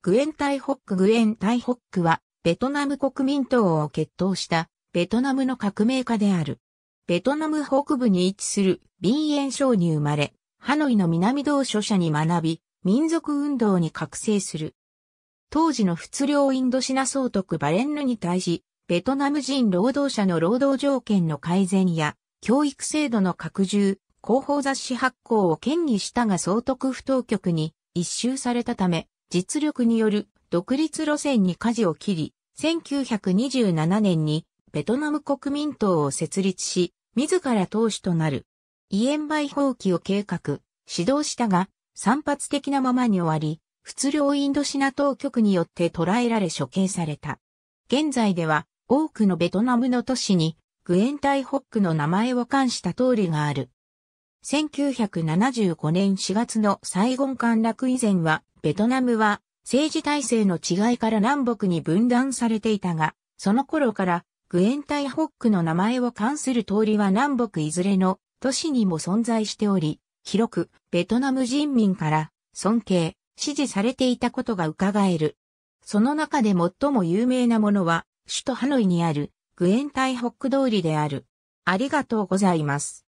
グエン・タイ・ホックグエン・タイ・ホックは、ベトナム国民党を決闘した、ベトナムの革命家である。ベトナム北部に位置する、ビンエン省に生まれ、ハノイの南道書社に学び、民族運動に覚醒する。当時の仏領インドシナ総督バレンヌに対し、ベトナム人労働者の労働条件の改善や、教育制度の拡充、広報雑誌発行を権議したが総督府当局に一周されたため、実力による独立路線に舵を切り、1927年にベトナム国民党を設立し、自ら党首となる。イエンバイ放棄を計画、指導したが、散発的なままに終わり、通領インドシナ当局によって捕らえられ処刑された。現在では多くのベトナムの都市にグエンタイホックの名前を冠した通りがある。1975年4月のサイゴン陥落以前はベトナムは政治体制の違いから南北に分断されていたが、その頃からグエンタイホックの名前を冠する通りは南北いずれの都市にも存在しており、広くベトナム人民から尊敬、支持されていたことが伺える。その中で最も有名なものは、首都ハノイにあるグエンタイホック通りである。ありがとうございます。